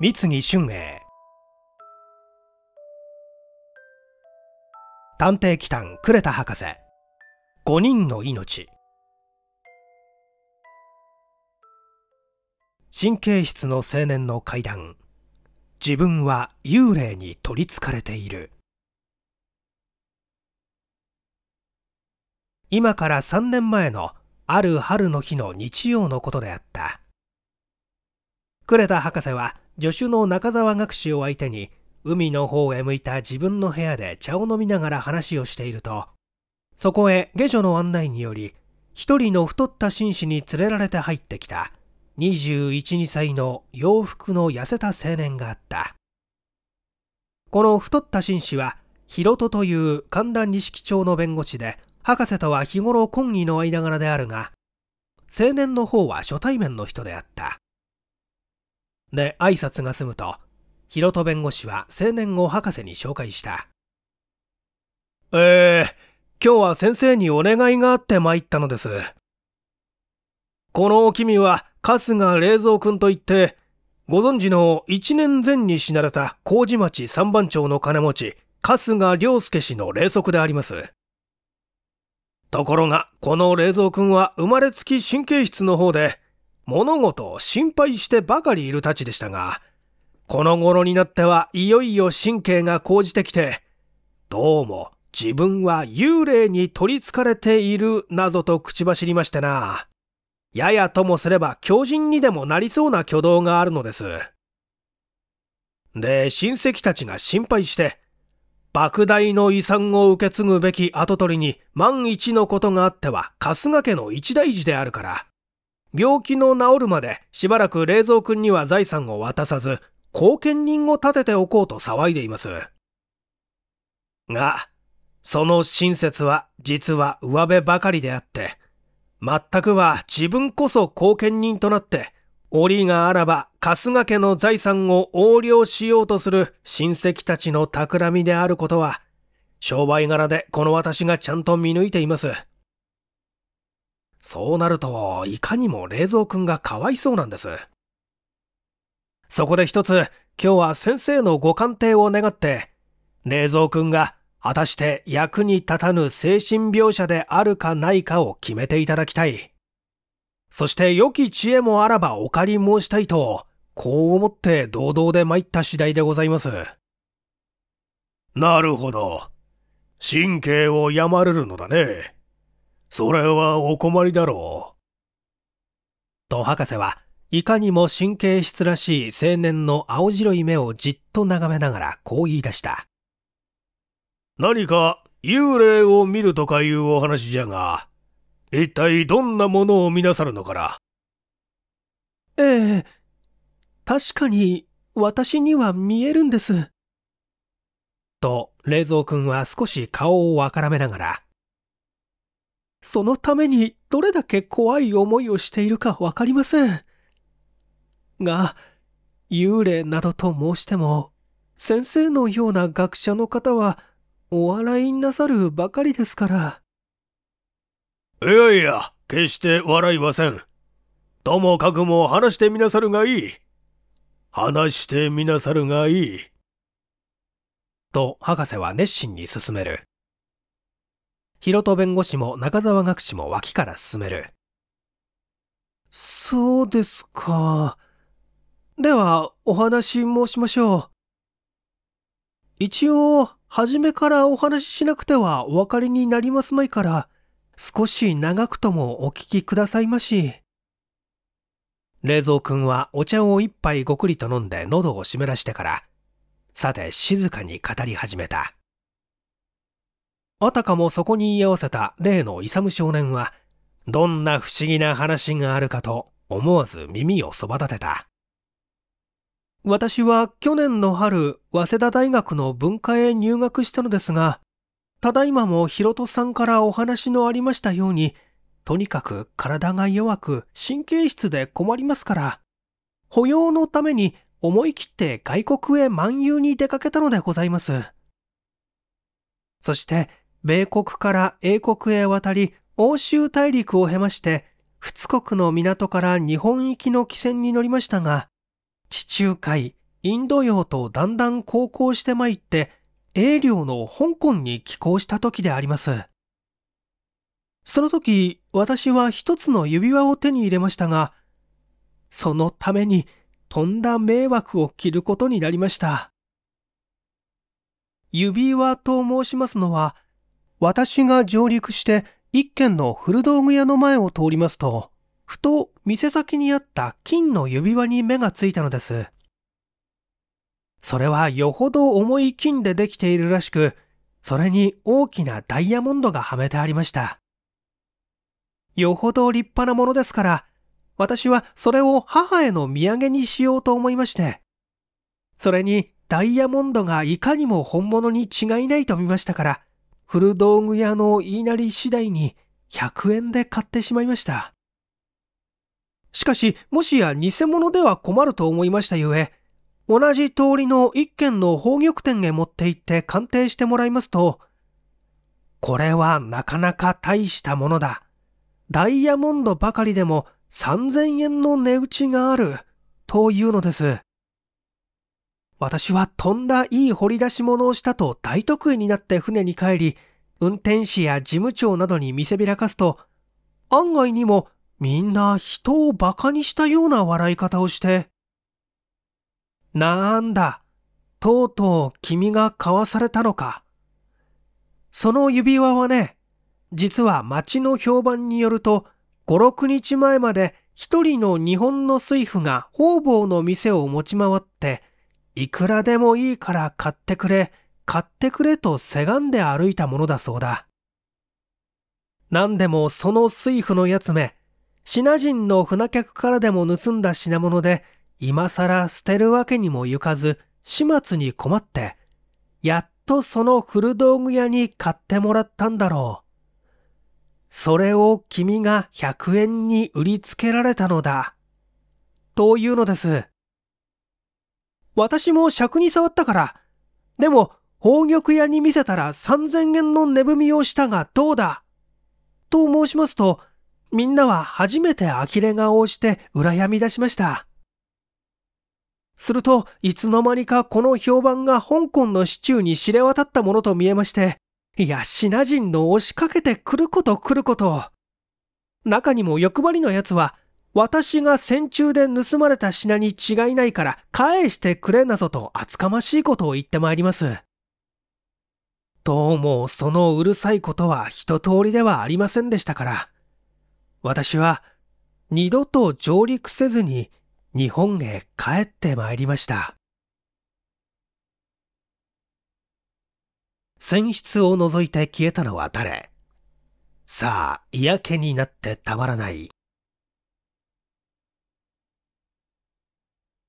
三木俊英探偵機関呉田博士5人の命神経質の青年の階段自分は幽霊に取りつかれている今から3年前のある春の日の日曜のことであった呉田博士は助手の中沢学士を相手に海の方へ向いた自分の部屋で茶を飲みながら話をしているとそこへ下女の案内により一人の太った紳士に連れられて入ってきた212歳の洋服の痩せた青年があったこの太った紳士はヒロトという神田錦町の弁護士で博士とは日頃懇意の間柄であるが青年の方は初対面の人であったで挨拶が済むと、ヒロト弁護士は青年を博士に紹介した。えー、今日は先生にお願いがあって参ったのです。この君は春日冷蔵君といって、ご存知の一年前に死なれた麹町三番町の金持ち、春日良介氏の霊足であります。ところが、この冷蔵君は生まれつき神経質の方で、物事を心配してばかりいるたちでしたが、この頃になってはいよいよ神経が高じてきて、どうも自分は幽霊に取りつかれているなぞと口走りましてな。ややともすれば狂人にでもなりそうな挙動があるのです。で、親戚たちが心配して、莫大の遺産を受け継ぐべき跡取りに万一のことがあっては春日家の一大事であるから、病気の治るまでしばらく冷蔵君には財産を渡さず、後見人を立てておこうと騒いでいます。が、その親切は実は上辺ばかりであって、全くは自分こそ後見人となって、折があらば春日家の財産を横領しようとする親戚たちの企みであることは、商売柄でこの私がちゃんと見抜いています。そうなると、いかにも冷蔵くんがかわいそうなんです。そこで一つ、今日は先生のご鑑定を願って、冷蔵くんが果たして役に立たぬ精神描写であるかないかを決めていただきたい。そして良き知恵もあらばお借り申したいと、こう思って堂々で参った次第でございます。なるほど。神経を病まれるのだね。それはお困りだろう。と博士はいかにも神経質らしい青年の青白い目をじっと眺めながらこう言い出した。何か幽霊を見るとかいうお話じゃが、一体どんなものを見なさるのかなええ、確かに私には見えるんです。と、冷蔵君は少し顔をわからめながら、そのためにどれだけ怖い思いをしているかわかりません。が、幽霊などと申しても、先生のような学者の方はお笑いなさるばかりですから。いやいや、決して笑いません。ともかくも話してみなさるがいい。話してみなさるがいい。と博士は熱心に勧める。広戸弁護士も中沢学士も脇から進める。そうですか。では、お話申しましょう。一応、初めからお話ししなくてはお分かりになりますまいから、少し長くともお聞きくださいまし。冷蔵くんはお茶を一杯ごくりと飲んで喉を湿らしてから、さて静かに語り始めた。あたかもそこに居合わせた例の勇少年は、どんな不思議な話があるかと思わず耳をそば立てた。私は去年の春、早稲田大学の文化へ入学したのですが、ただいまもヒロトさんからお話のありましたように、とにかく体が弱く神経質で困りますから、保養のために思い切って外国へ漫遊に出かけたのでございます。そして米国から英国へ渡り、欧州大陸を経まして、仏国の港から日本行きの汽船に乗りましたが、地中海、インド洋とだんだん航行してまいって、英領の香港に寄港した時であります。その時、私は一つの指輪を手に入れましたが、そのために、とんだ迷惑を着ることになりました。指輪と申しますのは、私が上陸して一軒の古道具屋の前を通りますと、ふと店先にあった金の指輪に目がついたのです。それはよほど重い金でできているらしく、それに大きなダイヤモンドがはめてありました。よほど立派なものですから、私はそれを母への土産にしようと思いまして、それにダイヤモンドがいかにも本物に違いないと見ましたから、古道具屋の言いなり次第に100円で買ってしまいました。しかし、もしや偽物では困ると思いましたゆえ、同じ通りの一軒の宝玉店へ持って行って鑑定してもらいますと、これはなかなか大したものだ。ダイヤモンドばかりでも3000円の値打ちがある、というのです。私はとんだいい掘り出し物をしたと大得意になって船に帰り、運転士や事務長などに見せびらかすと、案外にもみんな人を馬鹿にしたような笑い方をして、なんだ、とうとう君が買わされたのか。その指輪はね、実は町の評判によると、5、6日前まで一人の日本の水夫が方々の店を持ち回って、いくらでもいいから買ってくれ、買ってくれとせがんで歩いたものだそうだ。何でもその水夫のやつめ、品人の船客からでも盗んだ品物で、今更捨てるわけにもゆかず、始末に困って、やっとその古道具屋に買ってもらったんだろう。それを君が100円に売りつけられたのだ。というのです。私も尺に触ったから。でも、宝玉屋に見せたら3000円の値踏みをしたがどうだと申しますと、みんなは初めて呆れ顔をして羨み出しました。すると、いつの間にかこの評判が香港の市中に知れ渡ったものと見えまして、いや、シナ人の押しかけてくることくること。中にも欲張りのやつは、私が戦中で盗まれた品に違いないから返してくれなぞと厚かましいことを言ってまいります。どうもそのうるさいことは一通りではありませんでしたから、私は二度と上陸せずに日本へ帰ってまいりました。船室を覗いて消えたのは誰さあ、嫌気になってたまらない。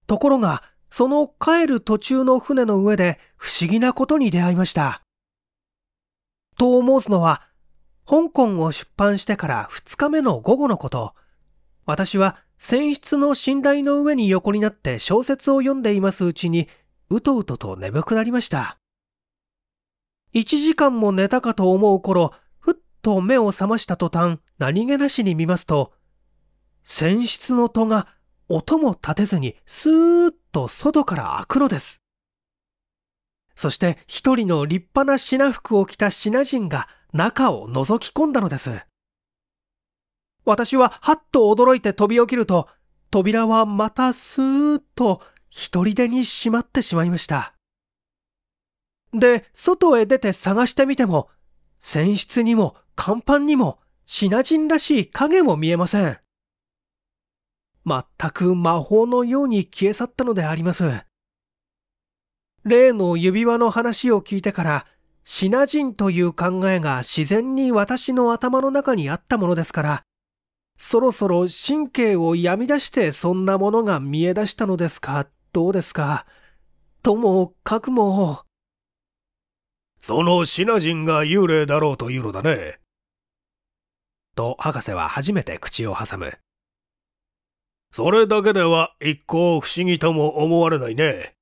ところが、その帰る途中の船の上で不思議なことに出会いました。と申すのは、香港を出版してから2日目の午後のこと、私は船室の寝台の上に横になって小説を読んでいますうちに、うとうとと眠くなりました。1時間も寝たかと思う頃、ふっと目を覚ました途端、何気なしに見ますと、船室の戸が音も立てずにスーッと外から開くのです。そして一人の立派な品服を着た品人が中を覗き込んだのです。私ははっと驚いて飛び起きると、扉はまたスーッと一人でに閉まってしまいました。で、外へ出て探してみても、船室にも甲板にも品人らしい影も見えません。全く魔法のように消え去ったのであります。例の指輪の話を聞いてから、シナ人という考えが自然に私の頭の中にあったものですから、そろそろ神経を病み出してそんなものが見え出したのですか、どうですか。ともかくも。そのシナ人が幽霊だろうというのだね。と博士は初めて口を挟む。それだけでは一向不思議とも思われないね。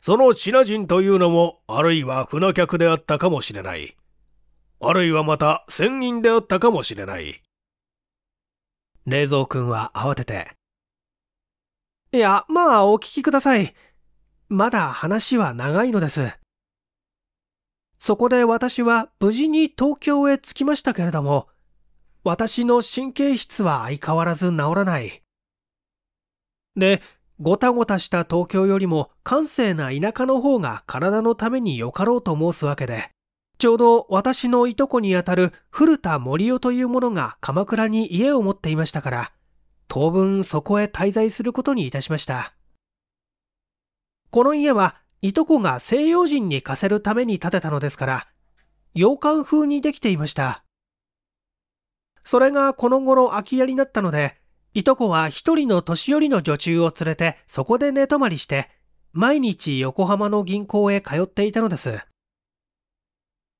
そのチナ人というのも、あるいは船客であったかもしれない。あるいはまた、船員であったかもしれない。冷蔵君は慌てて。いや、まあ、お聞きください。まだ話は長いのです。そこで私は無事に東京へ着きましたけれども、私の神経質は相変わらず治らない。で、ごたごたした東京よりも閑静な田舎の方が体のためによかろうと申すわけで、ちょうど私のいとこにあたる古田森夫という者が鎌倉に家を持っていましたから、当分そこへ滞在することにいたしました。この家はいとこが西洋人に貸せるために建てたのですから、洋館風にできていました。それがこの頃空き家になったので、いとこは一人の年寄りの女中を連れてそこで寝泊まりして、毎日横浜の銀行へ通っていたのです。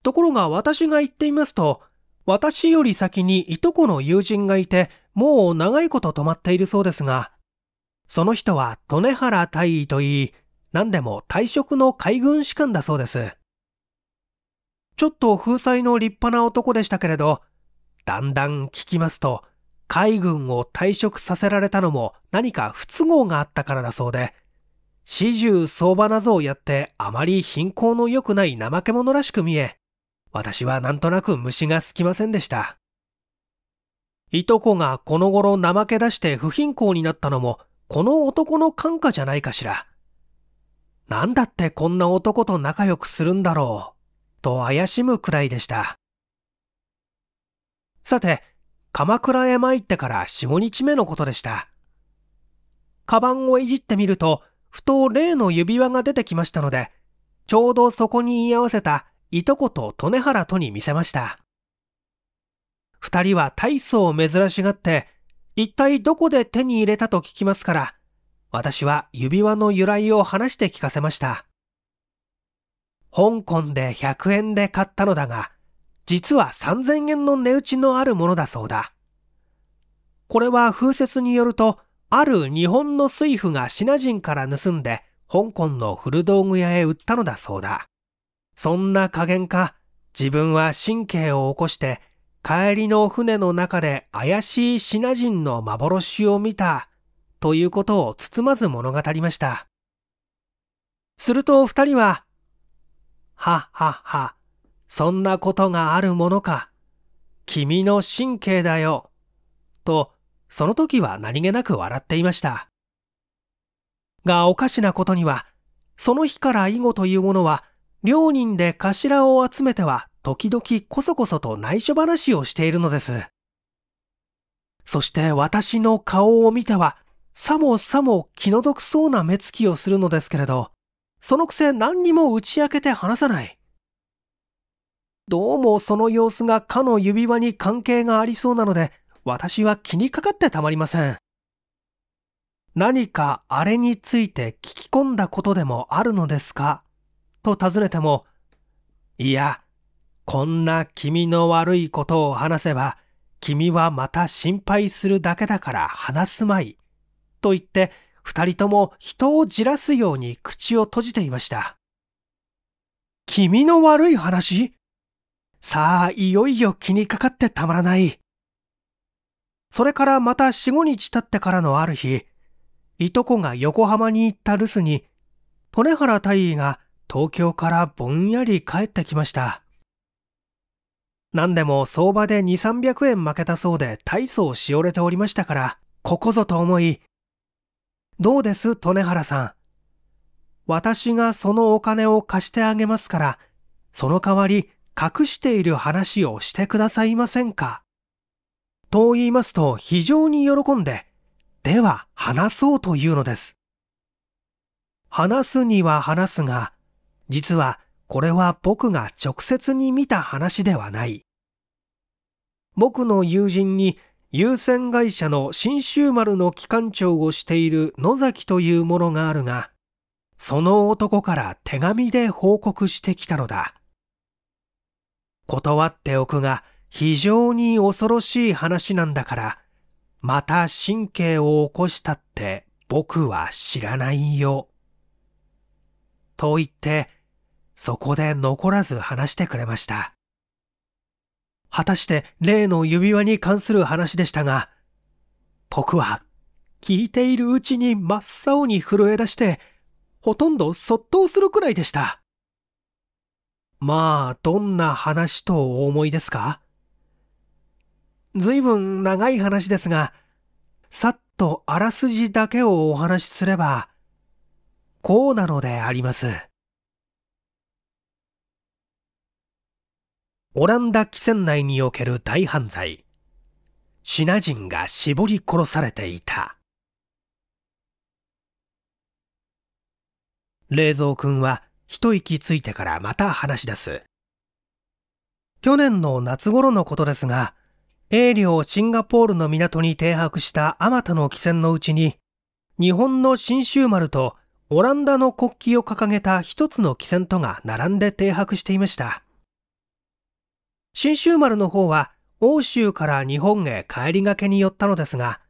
ところが私が行っていますと、私より先にいとこの友人がいて、もう長いこと泊まっているそうですが、その人は利根原大尉といい、何でも退職の海軍士官だそうです。ちょっと風災の立派な男でしたけれど、だんだん聞きますと、海軍を退職させられたのも何か不都合があったからだそうで、始終相場なぞをやってあまり貧困の良くない怠け者らしく見え、私はなんとなく虫が好きませんでした。いとこがこの頃怠け出して不貧困になったのも、この男の感化じゃないかしら。なんだってこんな男と仲良くするんだろう、と怪しむくらいでした。さて、鎌倉へ参ってから4、5日目のことでした。カバンをいじってみると、ふと例の指輪が出てきましたので、ちょうどそこに居合わせたいとこと利根原とに見せました。二人は大層珍しがって、一体どこで手に入れたと聞きますから、私は指輪の由来を話して聞かせました。香港で100円で買ったのだが、実は3000円の値打ちのあるものだそうだ。これは風説によると、ある日本の水夫がシナ人から盗んで、香港の古道具屋へ売ったのだそうだ。そんな加減か、自分は神経を起こして、帰りの船の中で怪しいシナ人の幻を見た、ということを包まず物語りました。すると二人は、ははは、そんなことがあるものか。君の神経だよ。と、その時は何気なく笑っていました。が、おかしなことには、その日から囲碁というものは、両人で頭を集めては、時々こそこそと内緒話をしているのです。そして私の顔を見ては、さもさも気の毒そうな目つきをするのですけれど、そのくせ何にも打ち明けて話さない。どうもその様子がかの指輪に関係がありそうなので、私は気にかかってたまりません。何かあれについて聞き込んだことでもあるのですかと尋ねても、いや、こんな気味の悪いことを話せば、君はまた心配するだけだから話すまい。と言って、二人とも人をじらすように口を閉じていました。気味の悪い話さあ、いよいよ気にかかってたまらない。それからまた4、5日経ってからのある日、いとこが横浜に行った留守に、利根原大尉が東京からぼんやり帰ってきました。何でも相場で2、300円負けたそうで大層しおれておりましたから、ここぞと思い、どうです利根原さん。私がそのお金を貸してあげますから、その代わり隠している話をしてくださいませんかと言いますと非常に喜んで、では話そうというのです。話すには話すが、実はこれは僕が直接に見た話ではない。僕の友人に有線会社の新州丸の機関長をしている野崎というものがあるが、その男から手紙で報告してきたのだ。断っておくが非常に恐ろしい話なんだから、また神経を起こしたって僕は知らないよ。と言って、そこで残らず話してくれました。果たして例の指輪に関する話でしたが、僕は聞いているうちに真っ青に震え出して、ほとんどそっとするくらいでした。まあ、どんな話とお思いですか随分長い話ですが、さっとあらすじだけをお話しすれば、こうなのであります。オランダ汽船内における大犯罪、シナ人が絞り殺されていた。冷蔵君は、一息ついてからまた話し出す。去年の夏頃のことですが、英領シンガポールの港に停泊したあまたの汽船のうちに、日本の新州丸とオランダの国旗を掲げた一つの汽船とが並んで停泊していました。新州丸の方は欧州から日本へ帰りがけに寄ったのですが、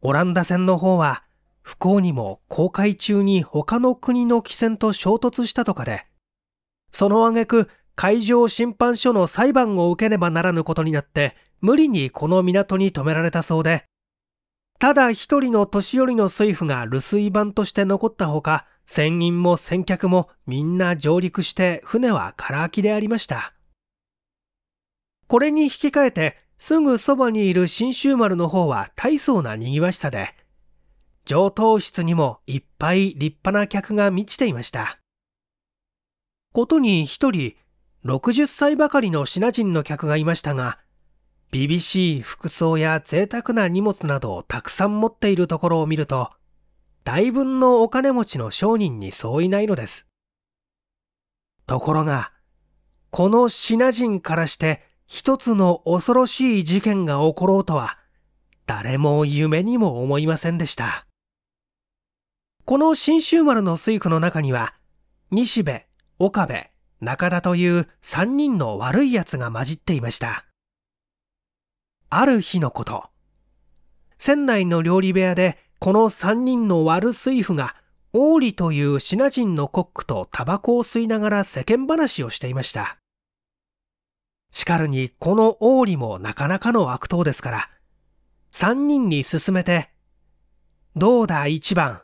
オランダ船の方は不幸にも航海中に他の国の汽船と衝突したとかで、その挙句、海上審判所の裁判を受けねばならぬことになって、無理にこの港に止められたそうで、ただ一人の年寄りの水夫が留守番として残ったほか、船員も船客もみんな上陸して船は空空きでありました。これに引き換えて、すぐそばにいる新州丸の方は大層な賑わしさで、上等室にもいっぱい立派な客が満ちていました。ことに一人、60歳ばかりのシナ人の客がいましたが、ビしい服装や贅沢な荷物などをたくさん持っているところを見ると、大分のお金持ちの商人にそういないのです。ところが、このシナ人からして一つの恐ろしい事件が起ころうとは、誰も夢にも思いませんでした。この信州丸の水夫の中には、西部、岡部、中田という3人の悪い奴が混じっていました。ある日のこと、船内の料理部屋でこの3人の悪水夫が王里というシナ人のコックとタバコを吸いながら世間話をしていました。しかるにこの王里もなかなかの悪党ですから、3人に勧めて、どうだ一番、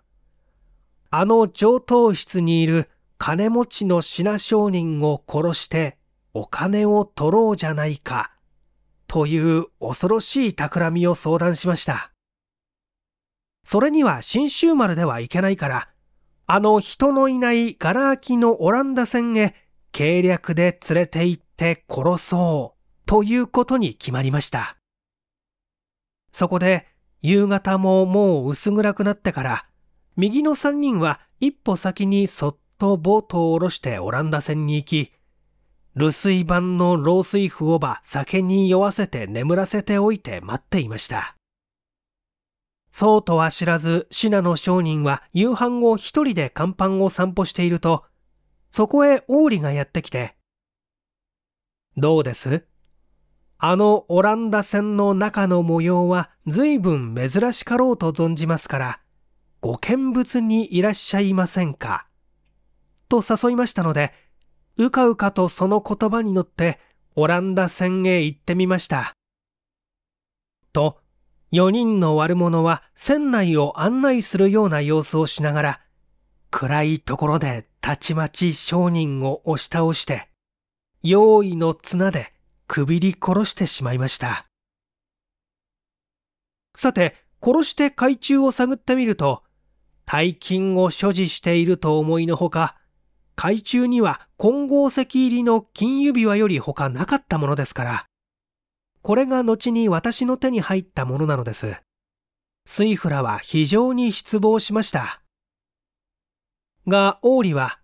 あの上等室にいる金持ちの品商人を殺してお金を取ろうじゃないか、という恐ろしい企みを相談しました。それには新州丸ではいけないから、あの人のいないガラ空きのオランダ船へ計略で連れて行って殺そうということに決まりました。そこで夕方ももう薄暗くなってから右の3人は一歩先にそっとボートを下ろしてオランダ船に行き、留守番の老水符をば酒に酔わせて眠らせておいて待っていました。そうとは知らず、信濃商人は夕飯後一人で甲板を散歩していると、そこへ王リがやってきて、どうですあのオランダ船の中の模様は随分珍しかろうと存じますから、ご見物にいらっしゃいませんかと誘いましたので、うかうかとその言葉に乗ってオランダ船へ行ってみました。と、4人の悪者は船内を案内するような様子をしながら、暗いところでたちまち商人を押し倒して、用意の綱でくびり殺してしまいました。さて、殺して海中を探ってみると、大金を所持していると思いのほか、海中には金剛石入りの金指輪より他なかったものですから、これが後に私の手に入ったものなのです。スイフラは非常に失望しました。が、王里は、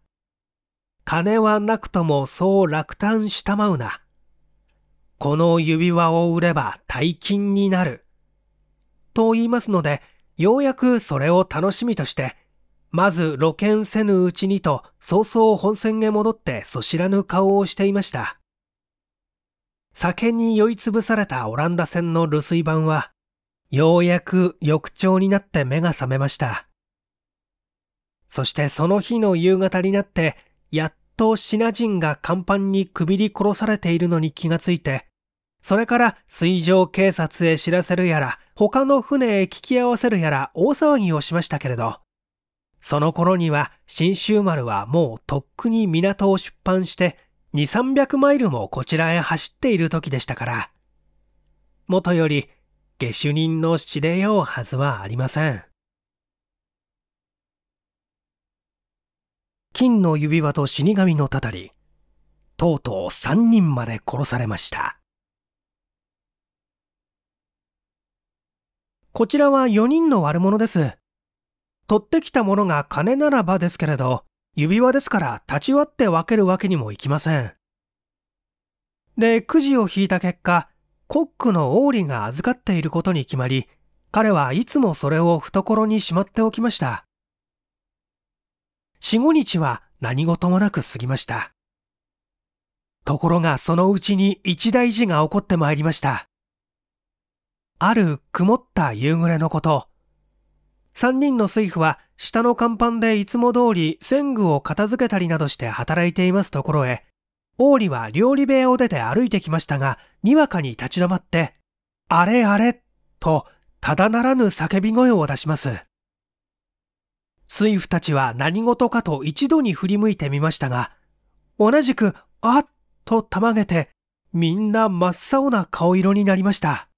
金はなくともそう落胆したまうな。この指輪を売れば大金になる。と言いますので、ようやくそれを楽しみとして、まず露見せぬうちにと早々本線へ戻ってそ知らぬ顔をしていました。酒に酔いつぶされたオランダ船の留守番は、ようやく翌朝になって目が覚めました。そしてその日の夕方になって、やっとシナ人が甲板にくびり殺されているのに気がついて、それから水上警察へ知らせるやら、他の船へ聞き合わせるやら大騒ぎをしましたけれど、その頃には新州丸はもうとっくに港を出版して2、300マイルもこちらへ走っている時でしたから、もとより下手人の知れようはずはありません。金の指輪と死神のたたり、とうとう3人まで殺されました。こちらは4人の悪者です。取ってきたものが金ならばですけれど、指輪ですから立ち割って分けるわけにもいきません。で、くじを引いた結果、コックの王里が預かっていることに決まり、彼はいつもそれを懐にしまっておきました。四五日は何事もなく過ぎました。ところがそのうちに一大事が起こってまいりました。ある曇った夕暮れのこと。3人の水夫は下の甲板でいつも通り線具を片付けたりなどして働いていますところへ、王里は料理部屋を出て歩いてきましたが、にわかに立ち止まって、あれあれと、ただならぬ叫び声を出します。水夫たちは何事かと一度に振り向いてみましたが、同じく、あっとたまげて、みんな真っ青な顔色になりました。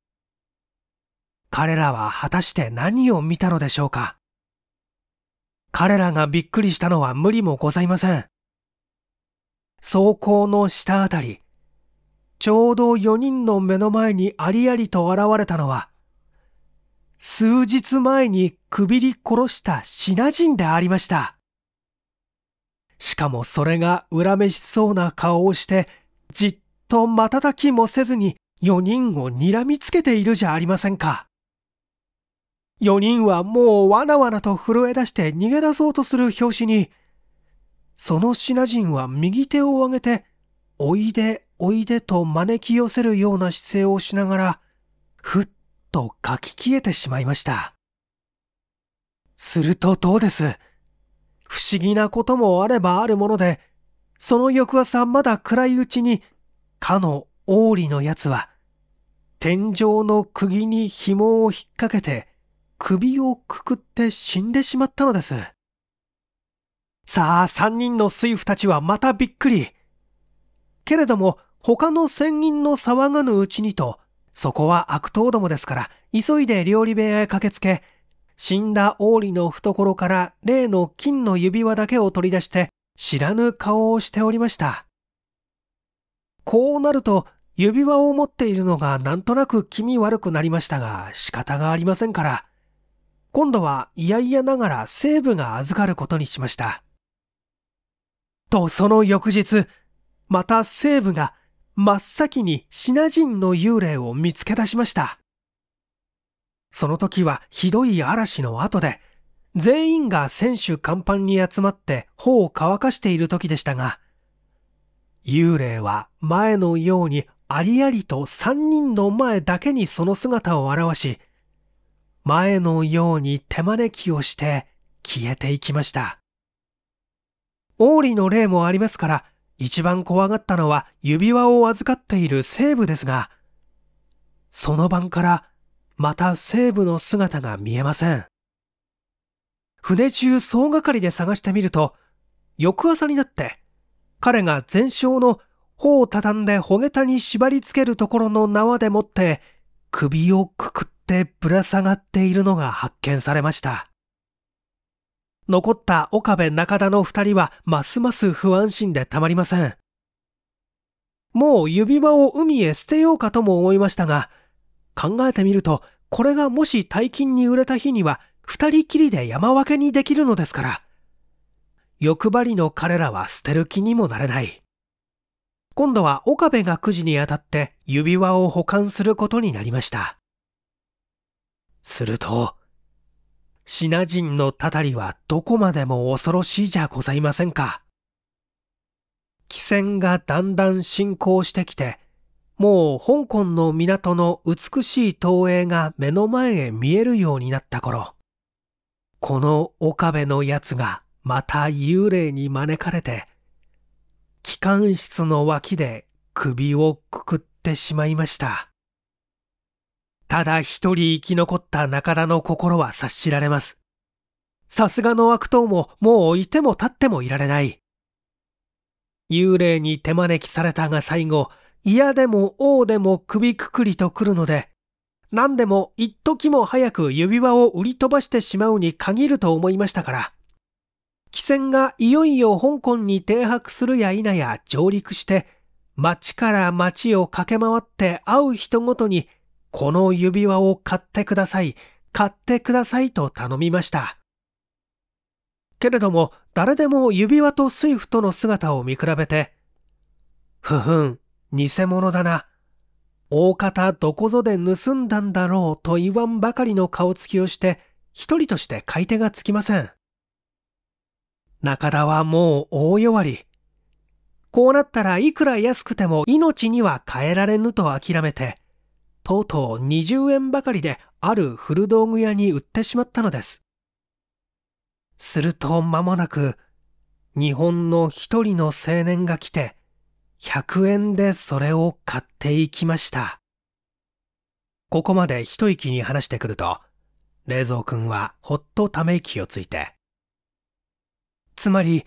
彼らは果たして何を見たのでしょうか彼らがびっくりしたのは無理もございません。走行の下あたり、ちょうど4人の目の前にありありと現れたのは、数日前にくびり殺したシナ人でありました。しかもそれが恨めしそうな顔をして、じっと瞬きもせずに4人を睨みつけているじゃありませんか。4人はもうわなわなと震え出して逃げ出そうとする拍子に、そのシナ人は右手を上げて、おいでおいでと招き寄せるような姿勢をしながら、ふっと書き消えてしまいました。するとどうです不思議なこともあればあるもので、その翌朝まだ暗いうちに、かの王里の奴は、天井の釘に紐を引っ掛けて、首をくくって死んでしまったのです。さあ、三人の水夫たちはまたびっくり。けれども、他の仙人の騒がぬうちにと、そこは悪党どもですから、急いで料理部屋へ駆けつけ、死んだ王里の懐から例の金の指輪だけを取り出して、知らぬ顔をしておりました。こうなると、指輪を持っているのがなんとなく気味悪くなりましたが、仕方がありませんから、今度は嫌々ながら西部が預かることにしました。と、その翌日、また西部が真っ先にシナ人の幽霊を見つけ出しました。その時はひどい嵐の後で、全員が選手甲板に集まって頬を乾かしている時でしたが、幽霊は前のようにありありと三人の前だけにその姿を現し、前のように手招きをして消えていきました。王里の例もありますから、一番怖がったのは指輪を預かっている西部ですが、その晩からまた西部の姿が見えません。船中総がかりで探してみると、翌朝になって彼が全焼の頬を畳んでほげたに縛り付けるところの縄でもって首をくくってぶら下がっているのが発見されました。残った岡部中田の2人はますます不安心でたまりません。もう指輪を海へ捨てようかとも思いましたが、考えてみると、これがもし大金に売れた日には、二人きりで山分けにできるのですから。欲張りの彼らは捨てる気にもなれない。今度は岡部がくじに当たって指輪を保管することになりました。すると、シナ人のたたりはどこまでも恐ろしいじゃございませんか。汽船がだんだん進行してきて、もう香港の港の美しい東映が目の前へ見えるようになった頃、この岡部のやつがまた幽霊に招かれて、機関室の脇で首をくくってしまいました。ただ一人生き残った中田の心は察しられます。さすがの悪党ももういても立ってもいられない。幽霊に手招きされたが最後、嫌でも王でも首くくりと来るので、何でも一時も早く指輪を売り飛ばしてしまうに限ると思いましたから。汽船がいよいよ香港に停泊するや否や上陸して、町から町を駆け回って会う人ごとにこの指輪を買ってください、買ってくださいと頼みました。けれども、誰でも指輪とスイフトの姿を見比べて、ふふん、偽物だな。大方どこぞで盗んだんだろうと言わんばかりの顔つきをして、一人として買い手がつきません。中田はもう大弱り。こうなったらいくら安くても命には変えられぬと諦めて、とうとう20円ばかりである古道具屋に売ってしまったのです。すると間もなく、日本の一人の青年が来て、100円でそれを買っていきました。ここまで一息に話してくると、冷蔵君はほっとため息をついて。つまり、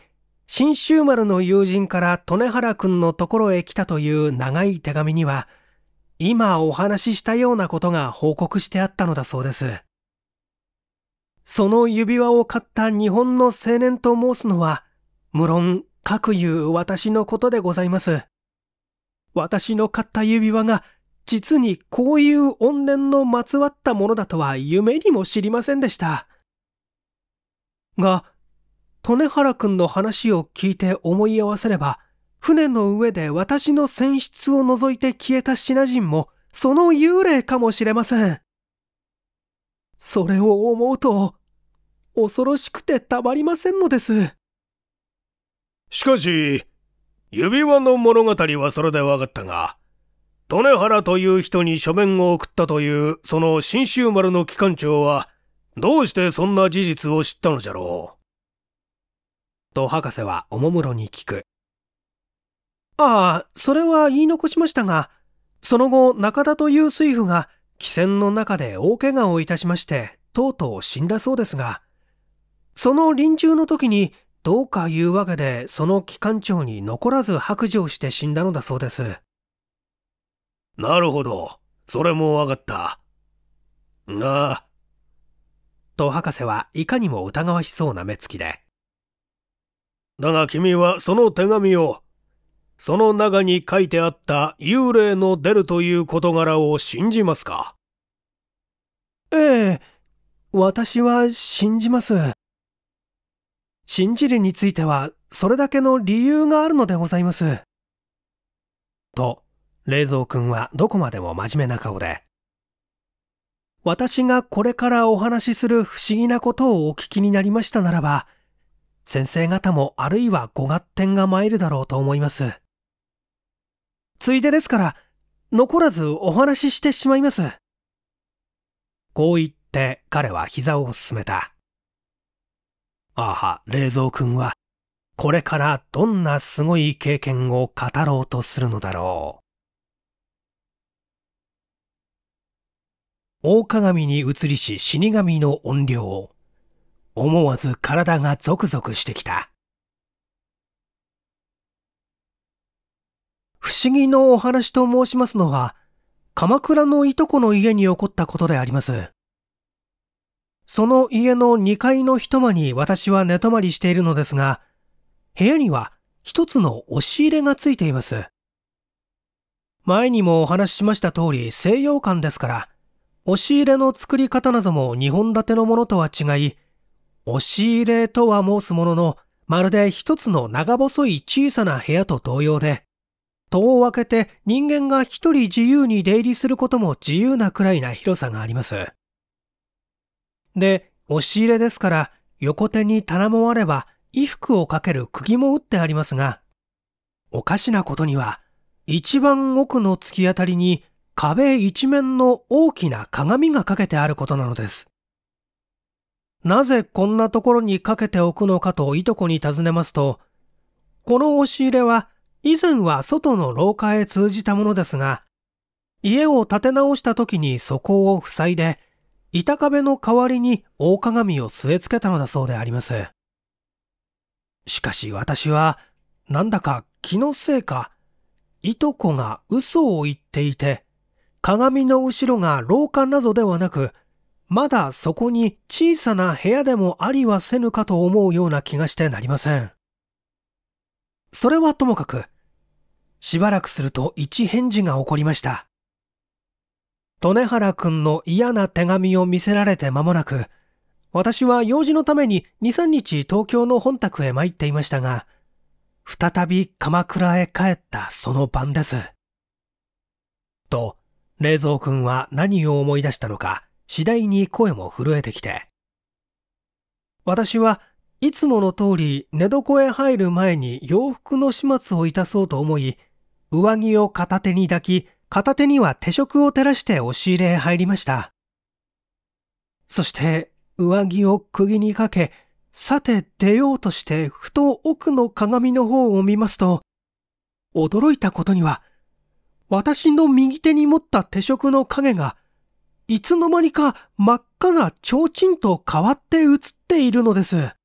新州丸の友人から利根原君のところへ来たという長い手紙には、今お話ししたようなことが報告してあったのだそうです。その指輪を買った日本の青年と申すのは、無論、各言う私のことでございます。私の買った指輪が、実にこういう怨念のまつわったものだとは夢にも知りませんでした。が、利根原君の話を聞いて思い合わせれば、船の上で私の船室を除いて消えたシナ人も、その幽霊かもしれません。それを思うと、恐ろしくてたまりませんのです。しかし、指輪の物語はそれで分かったが、利根原という人に書面を送ったというその新州丸の機関長は、どうしてそんな事実を知ったのじゃろう。と博士はおもむろに聞く。ああ、それは言い残しましたが、その後、中田という水夫が、汽船の中で大怪我をいたしまして、とうとう死んだそうですが、その臨終の時に、どうかいうわけで、その機関長に残らず白状して死んだのだそうです。なるほど。それもわかった。が、と博士はいかにも疑わしそうな目つきで。だが君はその手紙をその中に書いてあった幽霊の出るという事柄を信じますかええ、私は信じます。信じるについては、それだけの理由があるのでございます。と、冷蔵くんはどこまでも真面目な顔で。私がこれからお話しする不思議なことをお聞きになりましたならば、先生方もあるいはご合点が参るだろうと思います。ついでですから、残らずお話ししてしまいます。こう言って彼は膝を進めた。あは、冷蔵君は、これからどんなすごい経験を語ろうとするのだろう。大鏡に移りし死神の怨霊。を、思わず体がゾクゾクしてきた。不思議のお話と申しますのは、鎌倉のいとこの家に起こったことであります。その家の2階の一間に私は寝泊まりしているのですが、部屋には一つの押し入れがついています。前にもお話ししました通り西洋館ですから、押し入れの作り方なども2本立てのものとは違い、押し入れとは申すものの、まるで一つの長細い小さな部屋と同様で、戸を開けて人間が一人自由に出入りすることも自由なくらいな広さがあります。で、押し入れですから横手に棚もあれば衣服をかける釘も打ってありますが、おかしなことには一番奥の突き当たりに壁一面の大きな鏡がかけてあることなのです。なぜこんなところにかけておくのかといとこに尋ねますと、この押し入れは以前は外の廊下へ通じたものですが、家を建て直した時にそこを塞いで、板壁の代わりに大鏡を据え付けたのだそうであります。しかし私は、なんだか気のせいか、いとこが嘘を言っていて、鏡の後ろが廊下などではなく、まだそこに小さな部屋でもありはせぬかと思うような気がしてなりません。それはともかく、しばらくすると一返事が起こりました。利根原くんの嫌な手紙を見せられて間もなく、私は用事のために2、3日東京の本宅へ参っていましたが、再び鎌倉へ帰ったその晩です。と、冷蔵くんは何を思い出したのか、次第に声も震えてきて。私はいつもの通り寝床へ入る前に洋服の始末をいたそうと思い、上着を片手に抱き、片手には手食を照らして押し入れへ入りました。そして上着を釘にかけ、さて出ようとしてふと奥の鏡の方を見ますと、驚いたことには、私の右手に持った手食の影が、いつの間にか真っ赤な提灯と変わって映っているのです。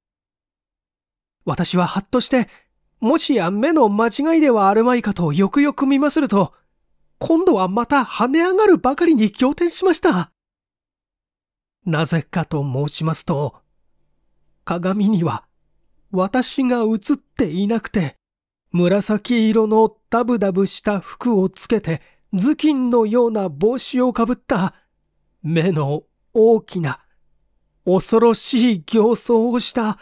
私ははっとして、もしや目の間違いではあるまいかとよくよく見ますると、今度はまた跳ね上がるばかりに仰天しました。なぜかと申しますと、鏡には私が映っていなくて、紫色のダブダブした服をつけて、頭巾のような帽子をかぶった、目の大きな、恐ろしい形相をした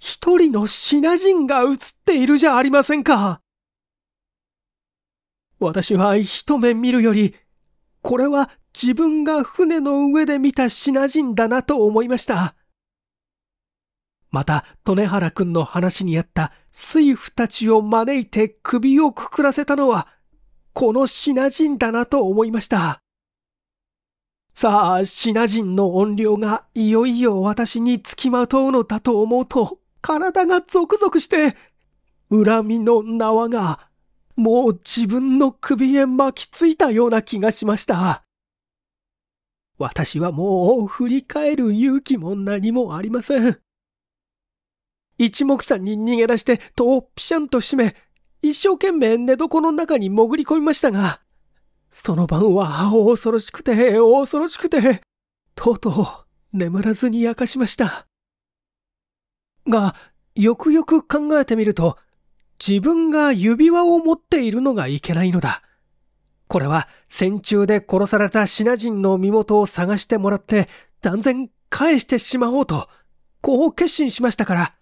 一人のシナ人が映っているじゃありませんか。私は一目見るより、これは自分が船の上で見たシナ人だなと思いました。また、利根原ラ君の話にあった水夫たちを招いて首をくくらせたのは、このシナ人だなと思いました。さあ、シナ人の怨霊がいよいよ私に付きまとうのだと思うと、体がゾクゾクして、恨みの縄が、もう自分の首へ巻きついたような気がしました。私はもう振り返る勇気も何もありません。一目散に逃げ出して戸をピシャンと閉め、一生懸命寝床の中に潜り込みましたが、その晩は恐ろしくて恐ろしくて、とうとう眠らずに明かしました。が、よくよく考えてみると、自分が指輪を持っているのがいけないのだ。これは戦中で殺されたシナ人の身元を探してもらって断然返してしまおうと、こう決心しましたから、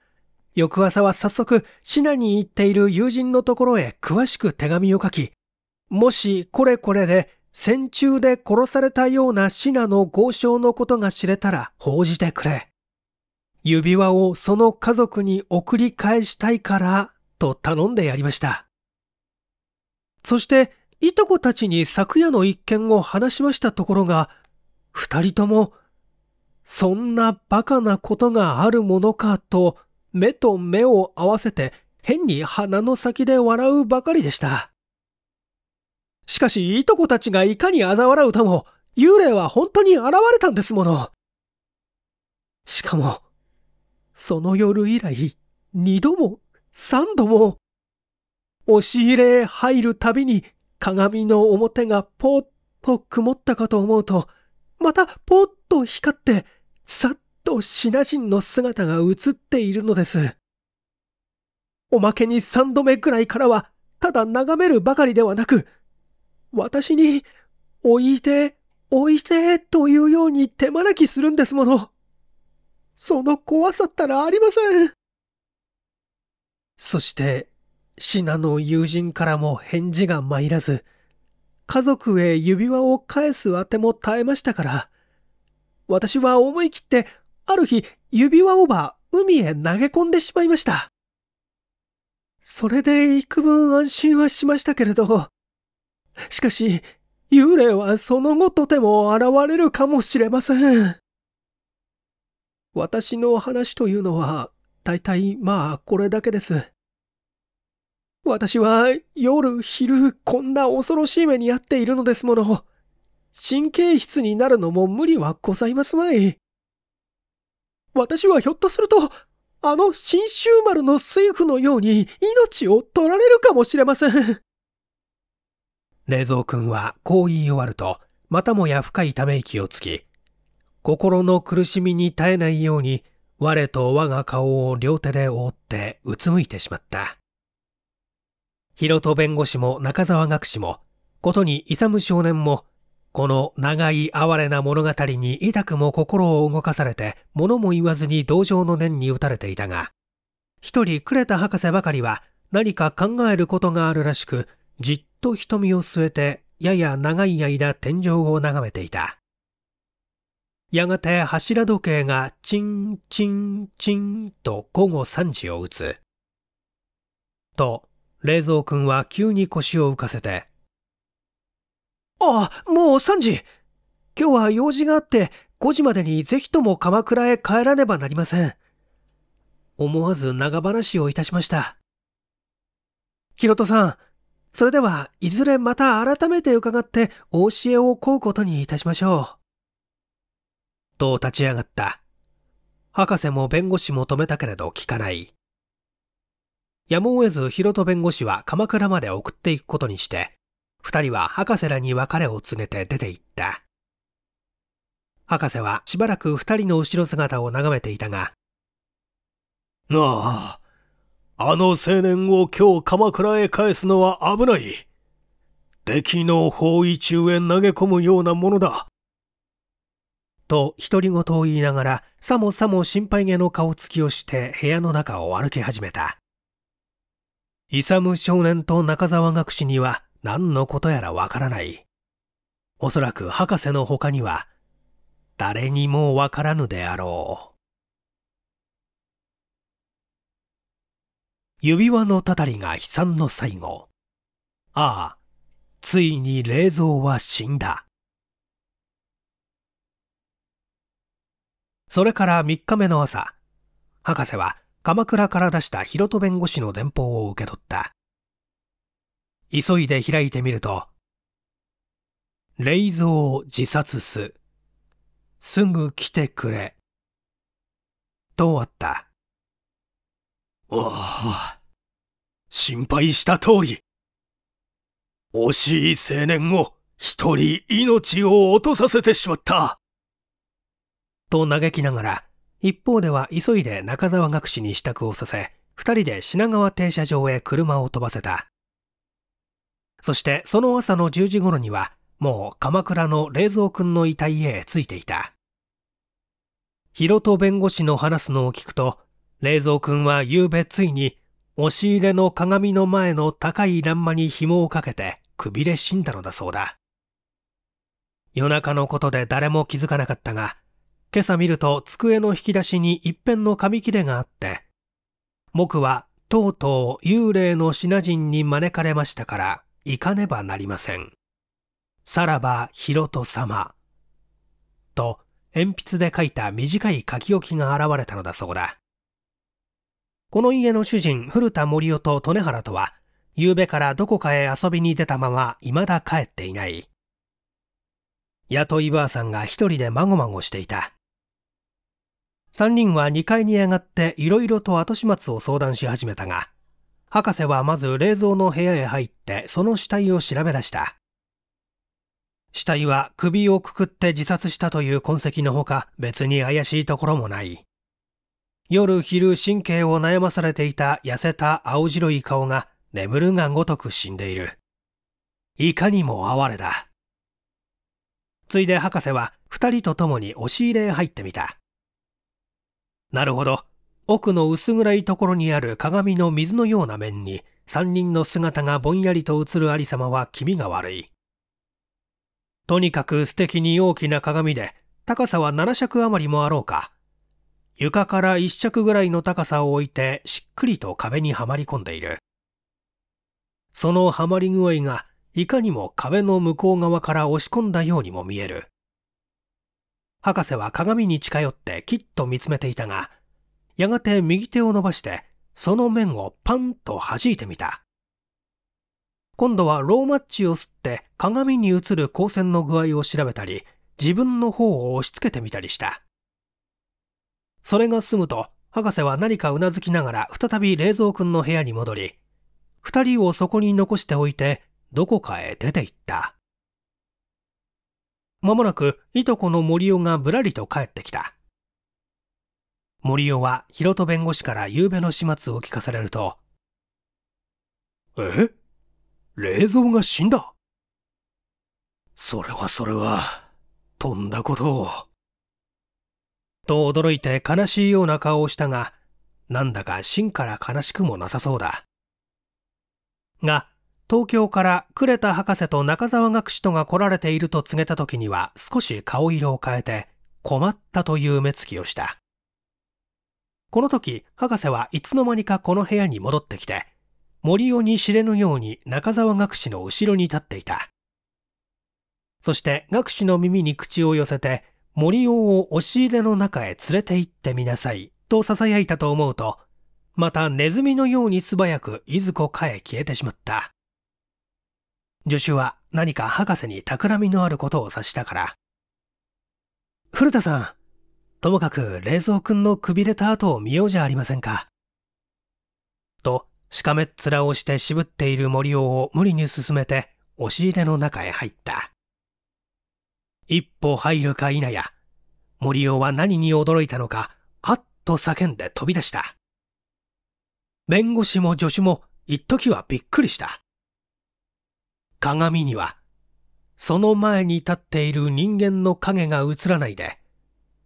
翌朝は早速シナに行っている友人のところへ詳しく手紙を書き、もしこれこれで戦中で殺されたようなシナの豪商のことが知れたら報じてくれ。指輪をその家族に送り返したいからと頼んでやりました。そして、いとこたちに昨夜の一件を話しましたところが、二人とも、そんなバカなことがあるものかと、目と目を合わせて変に鼻の先で笑うばかりでした。しかし、いとこたちがいかに嘲笑うとも、幽霊は本当に現れたんですもの。しかも、その夜以来、二度も、三度も、押し入れへ入るたびに鏡の表がぽーっと曇ったかと思うと、またぽーっと光って、さっとシナ人の姿が映っているのです。おまけに三度目くらいからは、ただ眺めるばかりではなく、私に、おいで、おいで、というように手招きするんですもの。その怖さったらありません。そして、シナの友人からも返事が参らず、家族へ指輪を返すあても耐えましたから、私は思い切って、ある日、指輪をば海へ投げ込んでしまいました。それで幾分安心はしましたけれど、しかし、幽霊はその後とても現れるかもしれません。私の話というのは、大体まあこれだけです。私は夜昼こんな恐ろしい目に遭っているのですもの。神経質になるのも無理はございますまい。私はひょっとすると、あの新州丸の水夫のように命を取られるかもしれません。冷蔵君はこう言い終わると、またもや深いため息をつき、心の苦しみに耐えないように、我と我が顔を両手で覆ってうつむいてしまった。ヒロト弁護士も中沢学士も、ことに勇少年も、この長い哀れな物語に痛くも心を動かされて、物も言わずに同情の念に打たれていたが、一人れた博士ばかりは何か考えることがあるらしく、じっと瞳を据えて、やや長い間天井を眺めていた。やがて柱時計がチンチンチンと午後3時を打つ。と、冷蔵くんは急に腰を浮かせて。あもう3時今日は用事があって5時までにぜひとも鎌倉へ帰らねばなりません。思わず長話をいたしました。キロトさん、それではいずれまた改めて伺ってお教えを請うことにいたしましょう。と立ち上がった。博士も弁護士も止めたけれど聞かない。やむを得ず、ヒロト弁護士は鎌倉まで送っていくことにして、二人は博士らに別れを告げて出て行った。博士はしばらく二人の後ろ姿を眺めていたが、なあ、あの青年を今日鎌倉へ返すのは危ない。敵の包囲中へ投げ込むようなものだ。と独り言を言いながらさもさも心配げの顔つきをして部屋の中を歩き始めた勇少年と中沢学士には何のことやらわからないおそらく博士の他には誰にもわからぬであろう指輪のたたりが悲惨の最後ああついに冷蔵は死んだそれから3日目の朝、博士は鎌倉から出した広戸弁護士の電報を受け取った。急いで開いてみると、霊蔵自殺す。すぐ来てくれ。とあった。おお、心配した通り。惜しい青年を一人命を落とさせてしまった。と嘆きながら、一方では急いで中沢学士に支度をさせ、二人で品川停車場へ車を飛ばせた。そしてその朝の10時頃には、もう鎌倉の冷蔵君の遺体へ着いていた。広戸弁護士の話すのを聞くと、冷蔵君は夕べついに、押し入れの鏡の前の高い欄間に紐をかけて、くびれ死んだのだそうだ。夜中のことで誰も気づかなかったが、今朝見ると机の引き出しに一辺の紙切れがあって、僕はとうとう幽霊の品人に招かれましたから、行かねばなりません。さらば、ひろと様。と、鉛筆で書いた短い書き置きが現れたのだそうだ。この家の主人、古田森夫と利根原とは、夕べからどこかへ遊びに出たまま、未だ帰っていない。雇いばあさんが一人でまごまごしていた。3人は2階に上がっていろいろと後始末を相談し始めたが、博士はまず冷蔵の部屋へ入ってその死体を調べ出した。死体は首をくくって自殺したという痕跡のほか別に怪しいところもない。夜昼神経を悩まされていた痩せた青白い顔が眠るがごとく死んでいる。いかにも哀れだ。ついで博士は二人と共に押し入れへ入ってみた。なるほど。奥の薄暗いところにある鏡の水のような面に、三人の姿がぼんやりと映る有様は気味が悪い。とにかく素敵に大きな鏡で、高さは7尺余りもあろうか。床から1尺ぐらいの高さを置いて、しっくりと壁にはまり込んでいる。そのはまり具合が、いかにも壁の向こう側から押し込んだようにも見える。博士は鏡に近寄ってきっと見つめていたが、やがて右手を伸ばして、その面をパンと弾いてみた。今度はローマッチを吸って鏡に映る光線の具合を調べたり、自分の方を押し付けてみたりした。それが済むと、博士は何かうなずきながら再び冷蔵君の部屋に戻り、二人をそこに残しておいて、どこかへ出て行った。まもなくいとこの森尾がぶらりと帰ってきた。森尾は広戸弁護士から夕べの始末を聞かされると、え冷蔵が死んだそれはそれは、とんだことを。と驚いて悲しいような顔をしたが、なんだか真から悲しくもなさそうだ。が、東京から呉田博士と中沢学士とが来られていると告げた時には少し顔色を変えて困ったという目つきをした。この時、博士はいつの間にかこの部屋に戻ってきて、森尾に知れぬように中沢学士の後ろに立っていた。そして学士の耳に口を寄せて、森尾を押し入れの中へ連れて行ってみなさい、と囁いたと思うと、またネズミのように素早くいずこかへ消えてしまった。助手は何か博士に企みのあることを察したから。古田さん、ともかく冷蔵くんのくびれた跡を見ようじゃありませんか。と、しかめっ面をして渋っている森尾を無理に進めて、押し入れの中へ入った。一歩入るか否や、森尾は何に驚いたのか、はっと叫んで飛び出した。弁護士も助手も、一時はびっくりした。鏡には、その前に立っている人間の影が映らないで、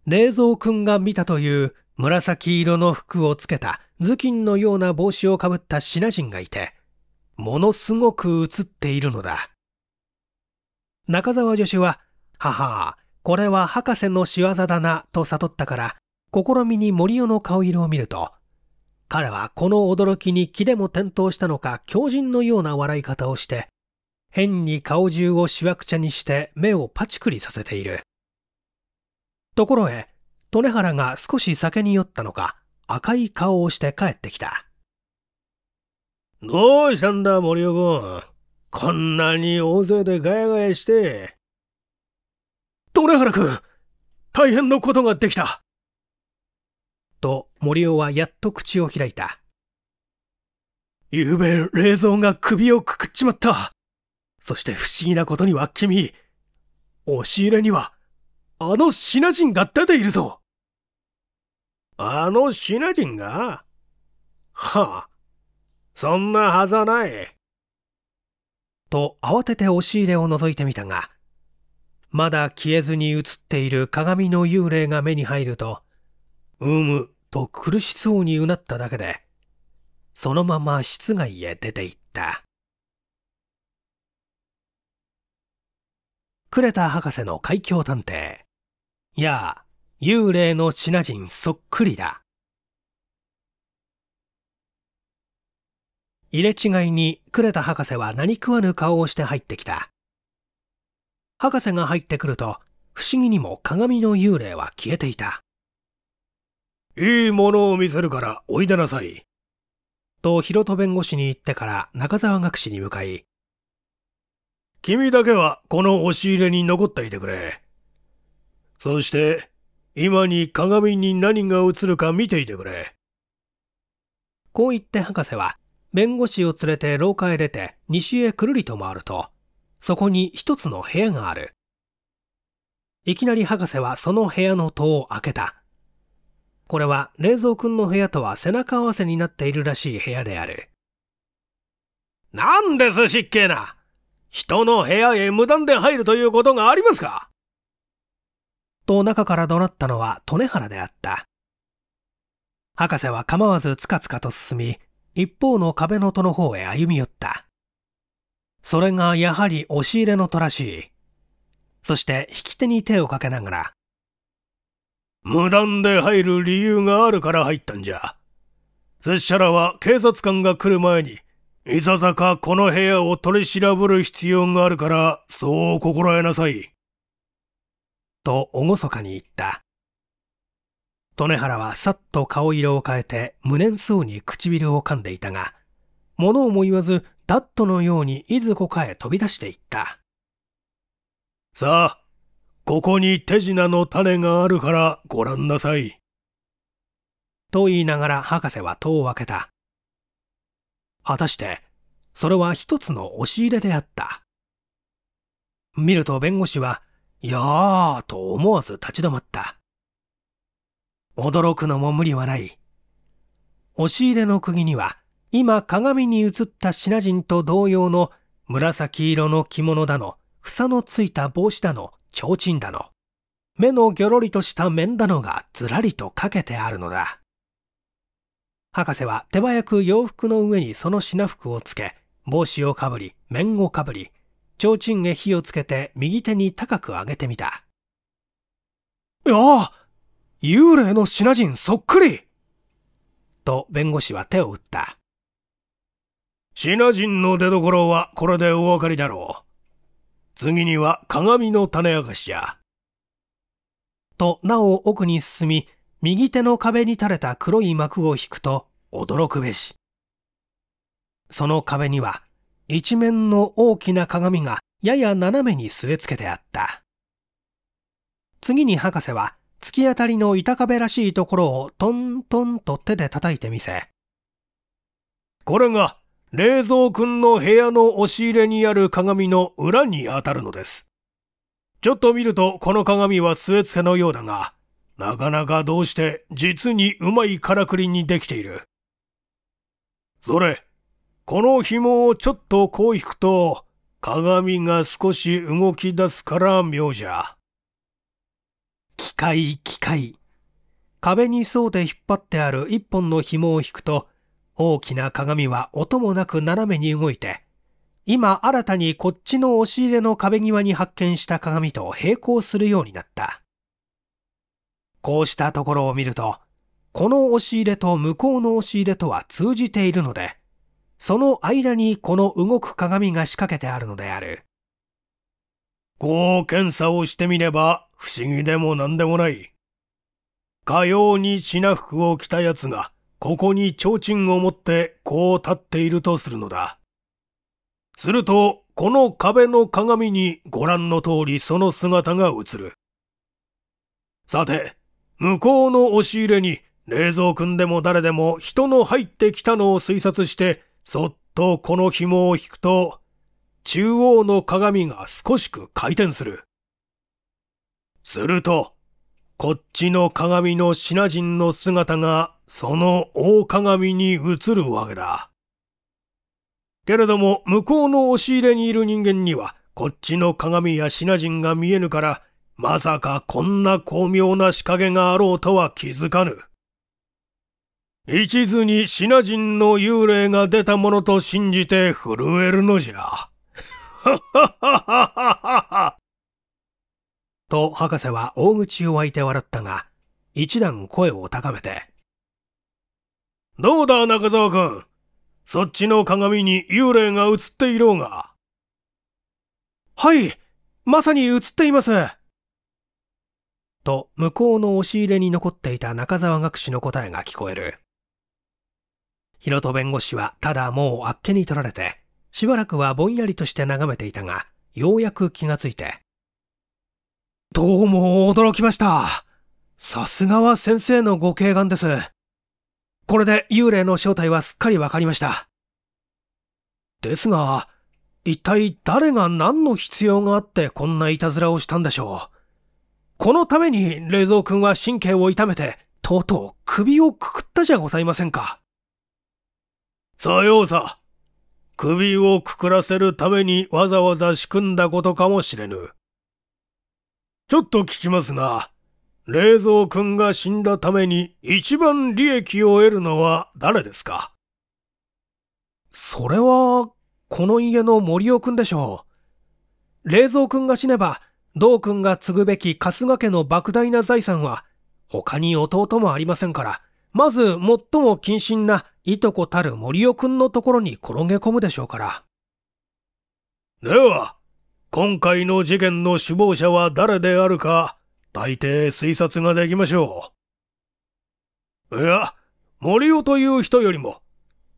冷蔵くんが見たという紫色の服をつけた頭巾のような帽子をかぶったシナ人がいて、ものすごく映っているのだ。中沢助手は、ははこれは博士の仕業だな、と悟ったから、試みに森尾の顔色を見ると、彼はこの驚きに気でも転倒したのか、狂人のような笑い方をして、変に顔中をしわくちゃにして目をパチクリさせている。ところへ、利根原が少し酒に酔ったのか、赤い顔をして帰ってきた。どうしたんだ、森尾君。こんなに大勢でガヤガヤして。利根原君、大変なことができた。と、森尾はやっと口を開いた。ゆうべ、冷蔵が首をくくっちまった。そして不思議なことには君、押し入れには、あのシナ人が出ているぞあのシナ人がはあ、そんなはずない。と慌てて押し入れを覗いてみたが、まだ消えずに映っている鏡の幽霊が目に入ると、うむと苦しそうにうなっただけで、そのまま室外へ出て行った。クレタ博士の海峡探偵。やあ、幽霊のシナ人そっくりだ。入れ違いにクレタ博士は何食わぬ顔をして入ってきた。博士が入ってくると、不思議にも鏡の幽霊は消えていた。いいものを見せるからおいでなさい。と、広戸弁護士に言ってから中沢学士に向かい、君だけはこの押し入れに残っていてくれ。そして、今に鏡に何が映るか見ていてくれ。こう言って博士は、弁護士を連れて廊下へ出て西へくるりと回ると、そこに一つの部屋がある。いきなり博士はその部屋の戸を開けた。これは冷蔵くんの部屋とは背中合わせになっているらしい部屋である。なんです、失敬な人の部屋へ無断で入るということがありますかと中から怒鳴ったのは利根原であった。博士は構わずつかつかと進み、一方の壁の戸の方へ歩み寄った。それがやはり押し入れの戸らしい。そして引き手に手をかけながら、無断で入る理由があるから入ったんじゃ。拙者らは警察官が来る前にいささかこの部屋を取り調べる必要があるから、そう心得なさい。と、厳かに言った。利原はさっと顔色を変えて、無念そうに唇を噛んでいたが、物をも言わず、ダットのようにいずこかへ飛び出していった。さあ、ここに手品の種があるからご覧なさい。と言いながら博士は戸を開けた。果たして、それは一つの押し入れであった。見ると弁護士は、いやーと思わず立ち止まった。驚くのも無理はない。押し入れの釘には、今鏡に映ったシナ人と同様の紫色の着物だの、房のついた帽子だの、提灯だの、目のぎょろりとした面だのがずらりとかけてあるのだ。博士は手早く洋服の上にその品服をつけ、帽子をかぶり、面をかぶり、提灯へ火をつけて右手に高く上げてみた。ああ幽霊の品人そっくりと弁護士は手を打った。品人の出所はこれでお分かりだろう。次には鏡の種明かしじゃ。となお奥に進み、右手の壁に垂れた黒い幕を引くと驚くべし。その壁には一面の大きな鏡がやや斜めに据え付けてあった。次に博士は突き当たりの板壁らしいところをトントンと手で叩いてみせ。これが冷蔵くんの部屋の押し入れにある鏡の裏に当たるのです。ちょっと見るとこの鏡は据え付けのようだが、なかなかどうして実にうまいからくりにできている。それ、この紐をちょっとこう引くと、鏡が少し動き出すから妙じゃ。機械、機械。壁に沿うで引っ張ってある一本の紐を引くと、大きな鏡は音もなく斜めに動いて、今新たにこっちの押し入れの壁際に発見した鏡と並行するようになった。こうしたところを見ると、この押し入れと向こうの押し入れとは通じているので、その間にこの動く鏡が仕掛けてあるのである。こう検査をしてみれば不思議でも何でもない。かように品服を着た奴が、ここに提灯を持ってこう立っているとするのだ。すると、この壁の鏡にご覧の通りその姿が映る。さて、向こうの押し入れに冷蔵くんでも誰でも人の入ってきたのを推察して、そっとこの紐を引くと、中央の鏡が少しく回転する。すると、こっちの鏡のシナ人の姿がその大鏡に映るわけだ。けれども向こうの押し入れにいる人間にはこっちの鏡やシナ人が見えぬからまさかこんな巧妙な仕掛けがあろうとは気づかぬ。一途にシナ人の幽霊が出たものと信じて震えるのじゃ。と博士は大口を開いて笑ったが、一段声を高めて。どうだ中沢くん。そっちの鏡に幽霊が映っていろうが。はい、まさに映っています。と向こうの押し入れに残っていた中沢学士の答えが聞こえる。ヒロト弁護士はただもうあっけに取られて、しばらくはぼんやりとして眺めていたが、ようやく気がついて。どうも驚きました。さすがは先生のご敬願です。これで幽霊の正体はすっかりわかりました。ですが、一体誰が何の必要があってこんないたずらをしたんでしょう。このために冷蔵君は神経を痛めて、とうとう首をくくったじゃございませんか。さようさ。首をくくらせるためにわざわざ仕組んだことかもしれぬ。ちょっと聞きますが、冷蔵君が死んだために一番利益を得るのは誰ですかそれは、この家の森尾君でしょう。冷蔵君が死ねば、道君が継ぐべき春日家の莫大な財産は、他に弟もありませんから、まず最も謹慎ないとこたる森尾君のところに転げ込むでしょうから。では、今回の事件の首謀者は誰であるか、大抵推察ができましょう。いや、森尾という人よりも、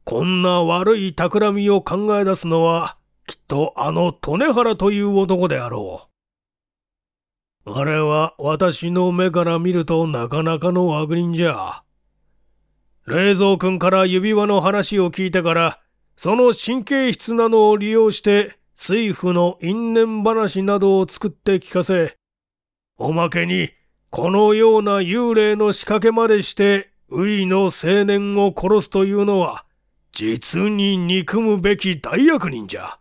こんな悪い企みを考え出すのは、きっとあの利根原という男であろう。あれは私の目から見るとなかなかの悪人じゃ。冷蔵君から指輪の話を聞いてから、その神経質なのを利用して、水夫の因縁話などを作って聞かせ、おまけに、このような幽霊の仕掛けまでして、ウイの青年を殺すというのは、実に憎むべき大悪人じゃ。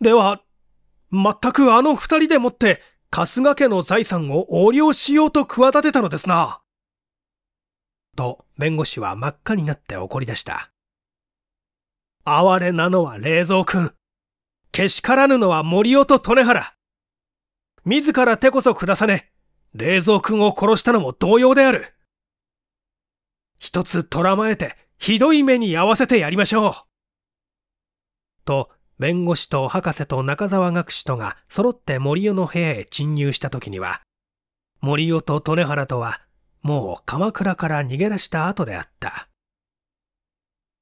では、全くあの二人でもって、春日家の財産を横領しようと企てたのですな。と、弁護士は真っ赤になって怒り出した。哀れなのは冷蔵君。けしからぬのは森尾と利根原。自ら手こそ下さね、冷蔵君を殺したのも同様である。一つ捕らまえて、ひどい目に合わせてやりましょう。と、弁護士と博士と中沢学士とが揃って森尾の部屋へ侵入した時には、森尾と利根原とはもう鎌倉から逃げ出した後であった。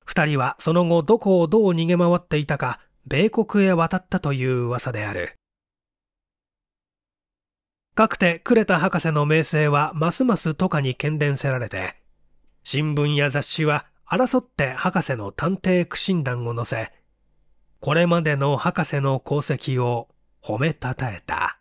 二人はその後どこをどう逃げ回っていたか、米国へ渡ったという噂である。かくて呉田博士の名声はますます都下に喧伝せられて、新聞や雑誌は争って博士の探偵苦心談を載せ、これまでの博士の功績を褒めたたえた。